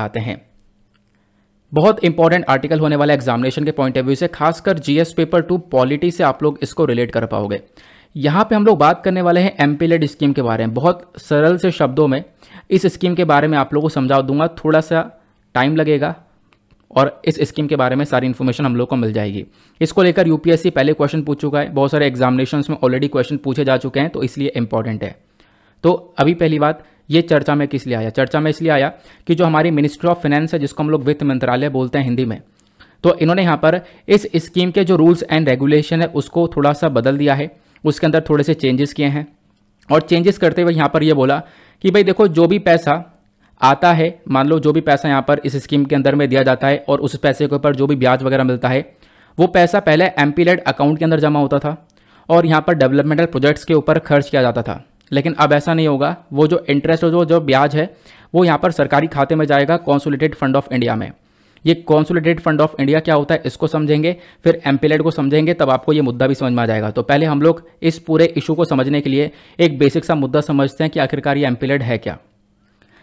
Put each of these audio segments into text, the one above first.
आते हैं बहुत इंपॉर्टेंट आर्टिकल होने वाला एग्जामिनेशन के पॉइंट ऑफ व्यू से खासकर जीएस पेपर टू पॉलिटी से आप लोग इसको रिलेट कर पाओगे यहां पे हम लोग बात करने वाले हैं एम स्कीम के बारे में बहुत सरल से शब्दों में इस स्कीम के बारे में आप लोगों को समझा दूंगा थोड़ा सा टाइम लगेगा और इस स्कीम के बारे में सारी इन्फॉर्मेशन हम लोग को मिल जाएगी इसको लेकर यूपीएससी पहले क्वेश्चन पूछ चुका है बहुत सारे एग्जामिनेशन में ऑलरेडी क्वेश्चन पूछे जा चुके हैं तो इसलिए इंपॉर्टेंट है तो अभी पहली बात ये चर्चा में किस लिए आया चर्चा में इसलिए आया कि जो हमारी मिनिस्ट्री ऑफ फाइनेंस है जिसको हम लोग वित्त मंत्रालय बोलते हैं हिंदी में तो इन्होंने यहाँ पर इस स्कीम के जो रूल्स एंड रेगुलेशन है उसको थोड़ा सा बदल दिया है उसके अंदर थोड़े से चेंजेस किए हैं और चेंजेस करते हुए यहाँ पर यह बोला कि भाई देखो जो भी पैसा आता है मान लो जो भी पैसा यहाँ पर इस स्कीम के अंदर में दिया जाता है और उस पैसे के ऊपर जो भी ब्याज वगैरह मिलता है वो पैसा पहले एम अकाउंट के अंदर जमा होता था और यहाँ पर डेवलपमेंटल प्रोजेक्ट्स के ऊपर खर्च किया जाता था लेकिन अब ऐसा नहीं होगा वो जो इंटरेस्ट जो जो ब्याज है वो यहाँ पर सरकारी खाते में जाएगा कॉन्सुलेटेड फंड ऑफ इंडिया में ये कॉन्सुलेटेड फंड ऑफ इंडिया क्या होता है इसको समझेंगे फिर एम्पिलेट को समझेंगे तब आपको ये मुद्दा भी समझ में आ जाएगा तो पहले हम लोग इस पूरे इशू को समझने के लिए एक बेसिक सा मुद्दा समझते हैं कि आखिरकार ये एम्पिलेट है क्या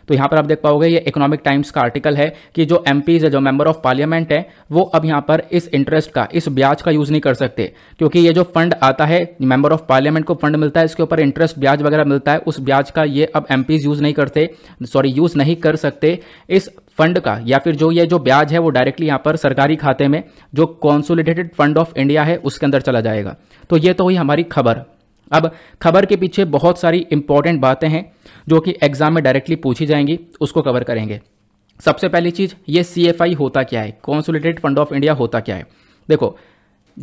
तो यहाँ पर आप देख पाओगे ये इकोनॉमिक टाइम्स का आर्टिकल है कि जो एम है जो मेंबर ऑफ पार्लियामेंट है वो अब यहाँ पर इस इंटरेस्ट का इस ब्याज का यूज़ नहीं कर सकते क्योंकि ये जो फंड आता है मेंबर ऑफ पार्लियामेंट को फंड मिलता है इसके ऊपर इंटरेस्ट ब्याज वगैरह मिलता है उस ब्याज का ये अब एम यूज़ नहीं करते सॉरी यूज़ नहीं कर सकते इस फंड का या फिर जो ये जो ब्याज है वो डायरेक्टली यहाँ पर सरकारी खाते में जो कॉन्सोलिडेटेड फंड ऑफ इंडिया है उसके अंदर चला जाएगा तो ये तो हुई हमारी खबर अब खबर के पीछे बहुत सारी इंपॉर्टेंट बातें हैं जो कि एग्जाम में डायरेक्टली पूछी जाएंगी उसको कवर करेंगे सबसे पहली चीज़ ये सी होता क्या है कॉन्सुलेटेड फंड ऑफ इंडिया होता क्या है देखो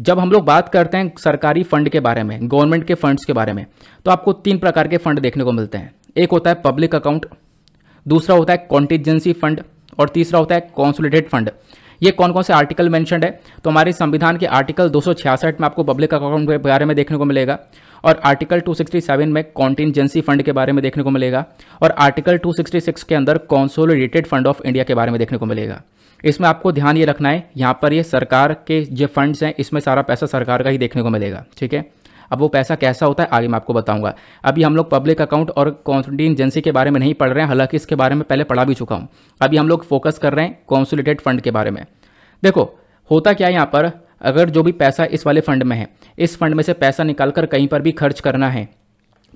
जब हम लोग बात करते हैं सरकारी फंड के बारे में गवर्नमेंट के फंड्स के बारे में तो आपको तीन प्रकार के फंड देखने को मिलते हैं एक होता है पब्लिक अकाउंट दूसरा होता है कॉन्टीजेंसी फंड और तीसरा होता है कॉन्सुलेटेड फंड ये कौन कौन से आर्टिकल मैंशन है तो हमारे संविधान के आर्टिकल दो में आपको पब्लिक अकाउंट के बारे में देखने को मिलेगा और आर्टिकल 267 में कॉन्टीजेंसी फंड के बारे में देखने को मिलेगा और आर्टिकल 266 के अंदर कॉन्सोलिडेटेड फंड ऑफ इंडिया के बारे में देखने को मिलेगा इसमें आपको ध्यान ये रखना है यहाँ पर ये सरकार के जो फंड्स हैं इसमें सारा पैसा सरकार का ही देखने को मिलेगा ठीक है अब वो पैसा कैसा होता है आगे मैं आपको बताऊंगा अभी हम लोग पब्लिक अकाउंट और एजेंसी के बारे में नहीं पढ़ रहे हैं हालांकि इसके बारे में पहले पढ़ा भी चुका हूँ अभी हम लोग फोकस कर रहे हैं कॉन्सोलिडेटेड फंड के बारे में देखो होता क्या है यहाँ पर अगर जो भी पैसा इस वाले फंड में है इस फंड में से पैसा निकाल कर कहीं पर भी खर्च करना है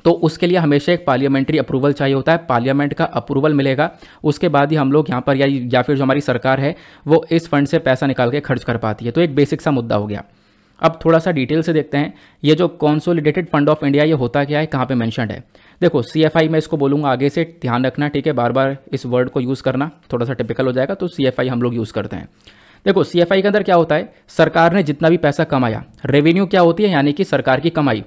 तो उसके लिए हमेशा एक पार्लियामेंट्री अप्रूवल चाहिए होता है पार्लियामेंट का अप्रूवल मिलेगा उसके बाद ही हम लोग यहाँ पर या या फिर जो हमारी सरकार है वो इस फंड से पैसा निकाल के खर्च कर पाती है तो एक बेसिक सा मुद्दा हो गया अब थोड़ा सा डिटेल से देखते हैं ये जो कॉन्सोलिडेटेड फंड ऑफ इंडिया ये होता क्या है कहाँ पे मेंशन है देखो सी एफ आई मैं इसको बोलूँगा आगे से ध्यान रखना ठीक है बार बार इस वर्ड को यूज़ करना थोड़ा सा टिपिकल हो जाएगा तो सी एफ आई हम लोग यूज़ करते हैं देखो सी एफ आई के अंदर क्या होता है सरकार ने जितना भी पैसा कमाया रेवेन्यू क्या होती है यानी कि सरकार की कमाई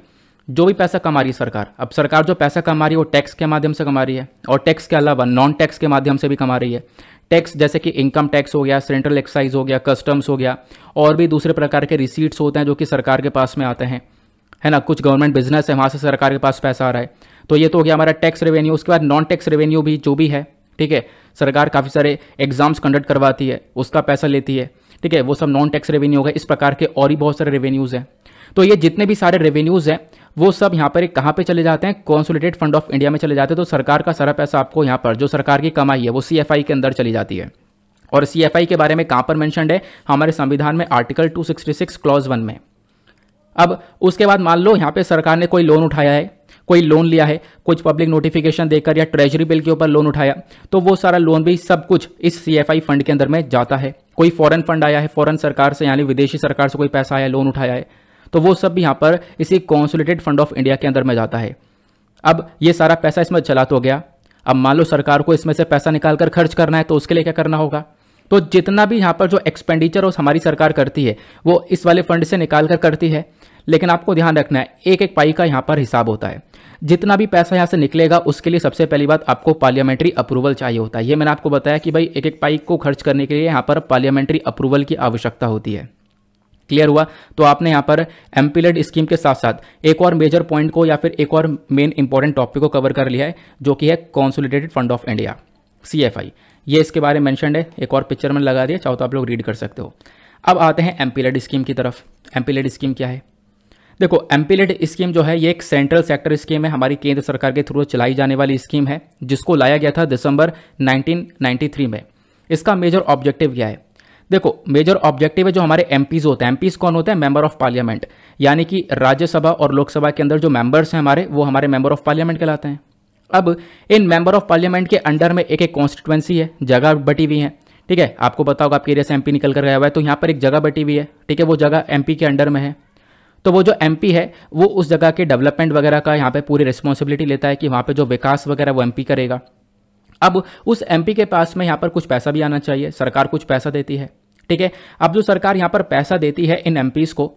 जो भी पैसा कमा रही है सरकार अब सरकार जो पैसा कमा रही है वो टैक्स के माध्यम से कमा रही है और टैक्स के अलावा नॉन टैक्स के माध्यम से भी कमा रही है टैक्स जैसे कि इनकम टैक्स हो गया सेंट्रल एक्साइज हो गया कस्टम्स हो गया और भी दूसरे प्रकार के रिसीट्स होते हैं जो कि सरकार के पास में आते हैं है ना कुछ गवर्नमेंट बिजनेस है वहाँ से सरकार के पास पैसा आ रहा है तो ये तो हो गया हमारा टैक्स रेवेन्यू उसके बाद नॉन टैक्स रेवेन्यू भी जो भी है ठीक है सरकार काफ़ी सारे एग्जाम्स कंडक्ट करवाती है उसका पैसा लेती है ठीक है वो सब नॉन टैक्स रेवेन्यू हो गया इस प्रकार के और भी बहुत सारे रेवेन्यूज़ हैं तो ये जितने भी सारे रेवेन्यूज़ हैं वो सब यहाँ पर कहाँ पे चले जाते हैं कॉन्सोलिडेट फंड ऑफ इंडिया में चले जाते हैं तो सरकार का सारा पैसा आपको यहाँ पर जो सरकार की कमाई है वो सी के अंदर चली जाती है और सी के बारे में कहाँ पर मैंशनड है हमारे संविधान में आर्टिकल टू क्लॉज वन में अब उसके बाद मान लो यहाँ पे सरकार ने कोई लोन उठाया है कोई लोन लिया है कुछ पब्लिक नोटिफिकेशन देकर या ट्रेजरी बिल के ऊपर लोन उठाया तो वो सारा लोन भी सब कुछ इस सीएफआई फंड के अंदर में जाता है कोई फॉरेन फंड आया है फॉरेन सरकार से यानी विदेशी सरकार से कोई पैसा आया लोन उठाया है तो वो सब भी यहाँ पर इसी कॉन्सोलेटेड फंड ऑफ इंडिया के अंदर में जाता है अब ये सारा पैसा इसमें चला तो गया अब मान लो सरकार को इसमें से पैसा निकाल कर खर्च करना है तो उसके लिए क्या करना होगा तो जितना भी यहाँ पर जो एक्सपेंडिचर और हमारी सरकार करती है वो इस वाले फंड से निकाल कर करती है लेकिन आपको ध्यान रखना है एक एक पाई का यहाँ पर हिसाब होता है जितना भी पैसा यहाँ से निकलेगा उसके लिए सबसे पहली बात आपको पार्लियामेंट्री अप्रूवल चाहिए होता है ये मैंने आपको बताया कि भाई एक एक पाई को खर्च करने के लिए यहाँ पर पार्लियामेंट्री अप्रूवल की आवश्यकता होती है क्लियर हुआ तो आपने यहाँ पर एम्पिलेड स्कीम के साथ साथ एक और मेजर पॉइंट को या फिर एक और मेन इंपॉर्टेंट टॉपिक को कवर कर लिया है जो कि है consolidated fund of India C F I ये इसके बारे में मैंशनड है एक और पिक्चर में लगा दिया चाहो तो आप लोग रीड कर सकते हो अब आते हैं एम्पिलेड स्कीम की तरफ एम्पिलेड स्कीम क्या है देखो एमपीलेड स्कीम जो है ये एक सेंट्रल सेक्टर स्कीम है हमारी केंद्र सरकार के थ्रू चलाई जाने वाली स्कीम है जिसको लाया गया था दिसंबर 1993 में इसका मेजर ऑब्जेक्टिव क्या है देखो मेजर ऑब्जेक्टिव है जो हमारे एम होते हैं एम कौन होते हैं मेंबर ऑफ पार्लियामेंट यानी कि राज्यसभा और लोकसभा के अंदर जो मेंबर्स हैं हमारे वो हमारे मेंबर ऑफ पार्लियामेंट कहलाते हैं अब इन मेंबर ऑफ पार्लियामेंट के अंडर में एक एक कॉन्स्टिट्युएंसी है जगह बटी हुई है ठीक है आपको पता होगा आपके एरिया से एम निकल कर गया हुआ है तो यहाँ पर एक जगह बटी हुई है ठीक है वो जगह एम के अंडर में है तो वो जो एम है वो उस जगह के डेवलपमेंट वगैरह का यहाँ पर पूरी रिस्पॉन्सिबिलिटी लेता है कि वहाँ पर जो विकास वगैरह वो एम करेगा अब उस एमपी के पास में यहाँ पर कुछ पैसा भी आना चाहिए सरकार कुछ पैसा देती है ठीक है अब जो सरकार यहाँ पर पैसा देती है इन एम को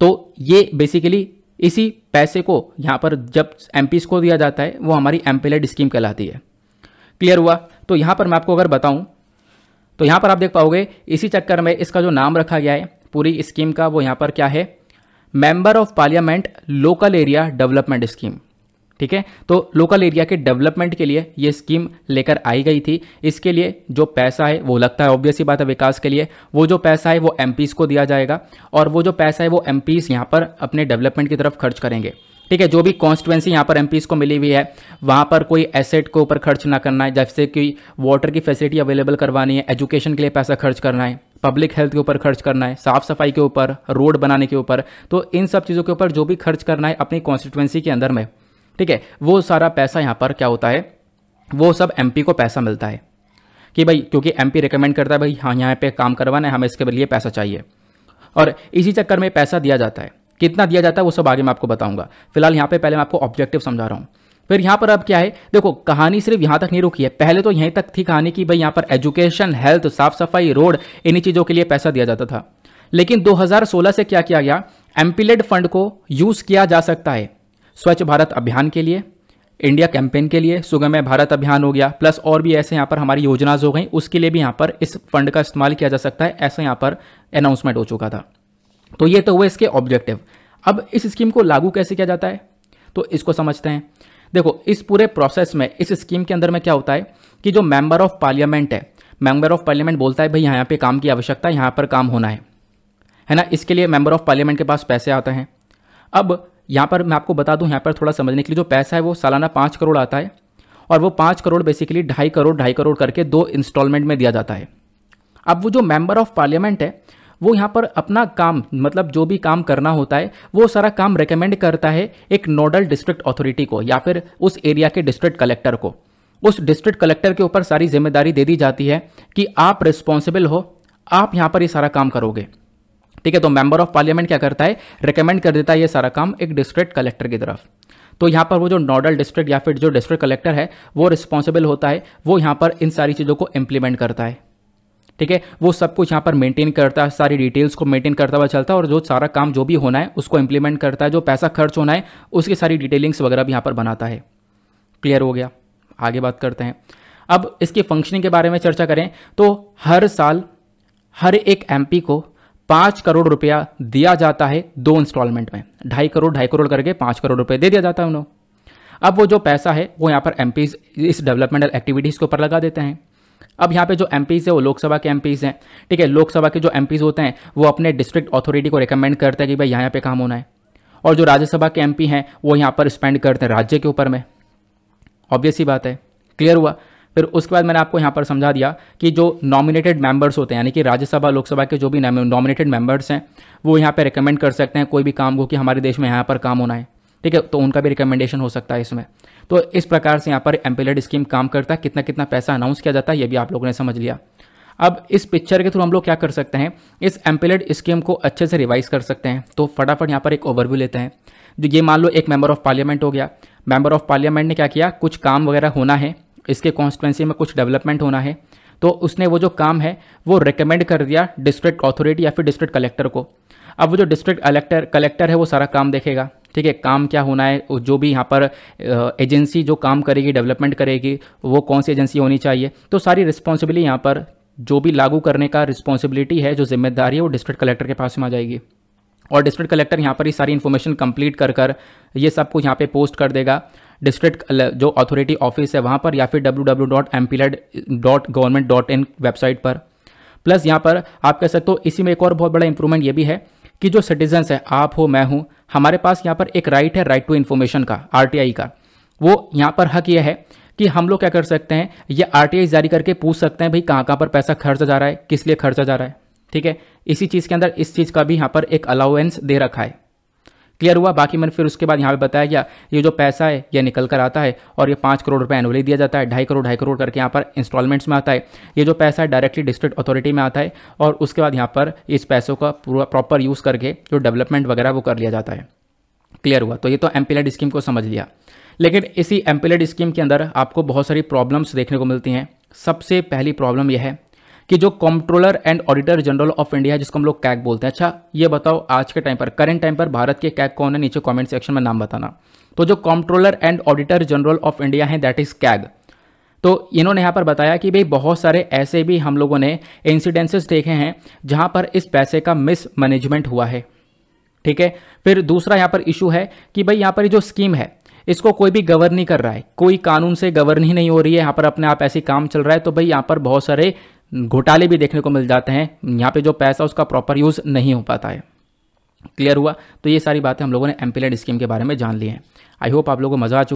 तो ये बेसिकली इसी पैसे को यहाँ पर जब एम को दिया जाता है वो हमारी एम स्कीम कहलाती है क्लियर हुआ तो यहाँ पर मैं आपको अगर बताऊँ तो यहाँ पर आप देख पाओगे इसी चक्कर में इसका जो नाम रखा गया है पूरी स्कीम का वो यहाँ पर क्या है member of parliament local area development scheme ठीक है तो लोकल एरिया के डेवलपमेंट के लिए ये स्कीम लेकर आई गई थी इसके लिए जो पैसा है वो लगता है ऑब्वियसली बात है विकास के लिए वो जो पैसा है वो एम को दिया जाएगा और वो जो पैसा है वो एम पीस यहाँ पर अपने डेवलपमेंट की तरफ खर्च करेंगे ठीक है जो भी कॉन्स्टिट्युएंसी यहाँ पर एम को मिली हुई है वहाँ पर कोई एसेट के ऊपर खर्च ना करना है जैसे कि वाटर की फैसिलिटी अवेलेबल करवानी है एजुकेशन के लिए पैसा खर्च करना है पब्लिक हेल्थ के ऊपर खर्च करना है साफ सफाई के ऊपर रोड बनाने के ऊपर तो इन सब चीज़ों के ऊपर जो भी खर्च करना है अपनी कॉन्स्टिट्युएंसी के अंदर में ठीक है वो सारा पैसा यहाँ पर क्या होता है वो सब एम को पैसा मिलता है कि भाई क्योंकि एम रिकमेंड करता है भाई हाँ यहाँ पर काम करवाना है हमें इसके लिए पैसा चाहिए और इसी चक्कर में पैसा दिया जाता है कितना दिया जाता है वो सब आगे मैं आपको बताऊंगा फिलहाल यहाँ पे पहले मैं आपको ऑब्जेक्टिव समझा रहा हूँ फिर यहाँ पर अब क्या है देखो कहानी सिर्फ यहाँ तक नहीं रुकी है पहले तो यहीं तक थी कहानी कि भाई यहाँ पर एजुकेशन हेल्थ साफ सफाई रोड इन्हीं चीज़ों के लिए पैसा दिया जाता था लेकिन दो से क्या किया गया एम्पिलेड फंड को यूज़ किया जा सकता है स्वच्छ भारत अभियान के लिए इंडिया कैंपेन के लिए सुगम्य भारत अभियान हो गया प्लस और भी ऐसे यहाँ पर हमारी योजनाज हो गई उसके लिए भी यहाँ पर इस फंड का इस्तेमाल किया जा सकता है ऐसा यहाँ पर अनाउंसमेंट हो चुका था तो ये तो हुए इसके ऑब्जेक्टिव अब इस स्कीम को लागू कैसे किया जाता है तो इसको समझते हैं देखो इस पूरे प्रोसेस में इस स्कीम के अंदर में क्या होता है कि जो मेंबर ऑफ पार्लियामेंट है मेंबर ऑफ पार्लियामेंट बोलता है भाई यहाँ पे काम की आवश्यकता है यहाँ पर काम होना है है ना इसके लिए मेंबर ऑफ पार्लियामेंट के पास पैसे आते हैं अब यहाँ पर मैं आपको बता दूँ यहाँ पर थोड़ा समझने के लिए जो पैसा है वो सालाना पाँच करोड़ आता है और वो पाँच करोड़ बेसिकली ढाई करोड़ ढाई करोड़ करके दो इंस्टॉलमेंट में दिया जाता है अब वो जो मेंबर ऑफ पार्लियामेंट है वो यहाँ पर अपना काम मतलब जो भी काम करना होता है वो सारा काम रिकमेंड करता है एक नोडल डिस्ट्रिक्ट अथॉरिटी को या फिर उस एरिया के डिस्ट्रिक्ट कलेक्टर को उस डिस्ट्रिक्ट कलेक्टर के ऊपर सारी जिम्मेदारी दे दी जाती है कि आप रिस्पॉन्सिबल हो आप यहाँ पर ये यह सारा काम करोगे ठीक है तो मेंबर ऑफ पार्लियामेंट क्या करता है रिकमेंड कर देता है ये सारा काम एक डिस्ट्रिक्ट कलेक्टर की तरफ तो यहाँ पर वो जो नोडल डिस्ट्रिक्ट या फिर जो डिस्ट्रिक्ट कलेक्टर है वो रिस्पॉन्सिबल होता है वो यहाँ पर इन सारी चीज़ों को इम्प्लीमेंट करता है ठीक है वो सब कुछ यहाँ पर मेंटेन करता है सारी डिटेल्स को मेंटेन करता हुआ चलता है और जो सारा काम जो भी होना है उसको इम्प्लीमेंट करता है जो पैसा खर्च होना है उसकी सारी डिटेलिंग्स वगैरह भी यहाँ पर बनाता है क्लियर हो गया आगे बात करते हैं अब इसकी फंक्शनिंग के बारे में चर्चा करें तो हर साल हर एक एम को पाँच करोड़ रुपया दिया जाता है दो इंस्टॉलमेंट में ढाई करोड़ ढाई करोड़ करके पाँच करोड़ रुपये दे दिया जाता है उन्हें अब वो जो पैसा है वो यहाँ पर एम इस डेवलपमेंटल एक्टिविटीज़ के ऊपर लगा देते हैं अब यहाँ पे जो एम है वो लोकसभा के एम हैं ठीक है लोकसभा के जो एम होते हैं वो अपने डिस्ट्रिक्ट अथॉरिटी को रिकमेंड करते हैं कि भाई यहाँ यहाँ पे काम होना है और जो राज्यसभा के एम हैं वो यहाँ पर स्पेंड करते हैं राज्य के ऊपर में ऑब्वियस ही बात है क्लियर हुआ फिर उसके बाद मैंने आपको यहाँ पर समझा दिया कि जो नॉमिनेटेड मेंबर्स होते हैं यानी कि राज्यसभा लोकसभा के जो भी नॉमिनेटेड मेंबर्स हैं वो यहाँ पर रिकमेंड कर सकते हैं कोई भी काम को कि हमारे देश में यहाँ पर काम होना है ठीक है तो उनका भी रिकमेंडेशन हो सकता है इसमें तो इस प्रकार से यहाँ पर एम्पेलेड स्कीम काम करता है कितना कितना पैसा अनाउंस किया जाता है ये भी आप लोगों ने समझ लिया अब इस पिक्चर के थ्रू हम लोग क्या कर सकते हैं इस एम्पेलेड स्कीम को अच्छे से रिवाइज कर सकते हैं तो फटाफट यहाँ पर एक ओवरव्यू लेते हैं जो ये मान लो एक मेंबर ऑफ पार्लियामेंट हो गया मेंबर ऑफ पार्लियामेंट ने क्या किया कुछ काम वगैरह होना है इसके कॉन्स्टिटेंसी में कुछ डेवलपमेंट होना है तो उसने वो जो काम है वो रिकमेंड कर दिया डिस्ट्रिक्ट अथॉरिटी या फिर डिस्ट्रिक्ट कलेक्टर को अब वो जो डिस्ट्रिक्ट कलेक्टर कलेक्टर है वो सारा काम देखेगा ठीक है काम क्या होना है जो भी यहाँ पर एजेंसी जो काम करेगी डेवलपमेंट करेगी वो कौन सी एजेंसी होनी चाहिए तो सारी रिस्पॉन्सिबिलिटी यहाँ पर जो भी लागू करने का रिस्पॉन्सिबिलिटी है जो जिम्मेदारी है वो डिस्ट्रिक्ट कलेक्टर के पास में आ जाएगी और डिस्ट्रिक्ट कलेक्टर यहाँ पर ही सारी इन्फॉर्मेशन कंप्लीट कर कर ये सब कुछ यहाँ पे पोस्ट कर देगा डिस्ट्रिक्ट जो अथॉरिटी ऑफिस है वहाँ पर या फिर डब्ल्यू वेबसाइट पर प्लस यहाँ पर आप कह सकते हो इसी में एक और बहुत बड़ा इंप्रूवमेंट ये भी है कि जो सिटीजन्स हैं आप हो मैं हूँ हमारे पास यहाँ पर एक राइट है राइट टू इन्फॉर्मेशन का आर का वो यहाँ पर हक ये है कि हम लोग क्या कर सकते हैं ये आर जारी करके पूछ सकते हैं भाई कहाँ कहाँ पर पैसा खर्चा जा रहा है किस लिए खर्चा जा रहा है ठीक है इसी चीज़ के अंदर इस चीज़ का भी यहाँ पर एक अलाउेंस दे रखा है क्लियर हुआ बाकी मैंने फिर उसके बाद यहाँ पे बताया गया ये जो पैसा है ये निकल कर आता है और ये पाँच करोड़ रुपये एनुअली दिया जाता है ढाई करोड़ ढाई करोड़ करके यहाँ पर इंस्टॉलमेंट्स में आता है ये जो पैसा है डायरेक्टली डिस्ट्रिक्ट अथॉरिटी में आता है और उसके बाद यहाँ पर इस पैसों का पूरा प्रॉपर यूज़ करके जो डेवलपमेंट वगैरह वो कर लिया जाता है क्लियर हुआ तो ये तो एम्पिलेड स्कीम को समझ लिया लेकिन इसी एम्पिलेड स्कीम के अंदर आपको बहुत सारी प्रॉब्लम्स देखने को मिलती हैं सबसे पहली प्रॉब्लम यह है कि जो controller and auditor general of India जिसको हम लोग कैग बोलते हैं अच्छा ये बताओ आज के टाइम पर करेंट टाइम पर भारत के कैग कौन है नीचे कॉमेंट सेक्शन में नाम बताना तो जो controller and auditor general of India है दैट इज कैग तो इन्होंने यहाँ पर बताया कि भाई बहुत सारे ऐसे भी हम लोगों ने इंसिडेंसेस देखे हैं जहाँ पर इस पैसे का मिस मैनेजमेंट हुआ है ठीक है फिर दूसरा यहाँ पर इशू है कि भाई यहाँ पर जो स्कीम है इसको कोई भी गवर्न नहीं कर रहा है कोई कानून से गवर्न ही नहीं हो रही है यहाँ पर अपने आप ऐसे काम चल रहा है तो भाई यहाँ पर बहुत सारे घोटाले भी देखने को मिल जाते हैं यहाँ पे जो पैसा उसका प्रॉपर यूज़ नहीं हो पाता है क्लियर हुआ तो ये सारी बातें हम लोगों ने एम्पिलेट स्कीम e के बारे में जान ली हैं आई होप आप लोगों को मज़ा आ चुका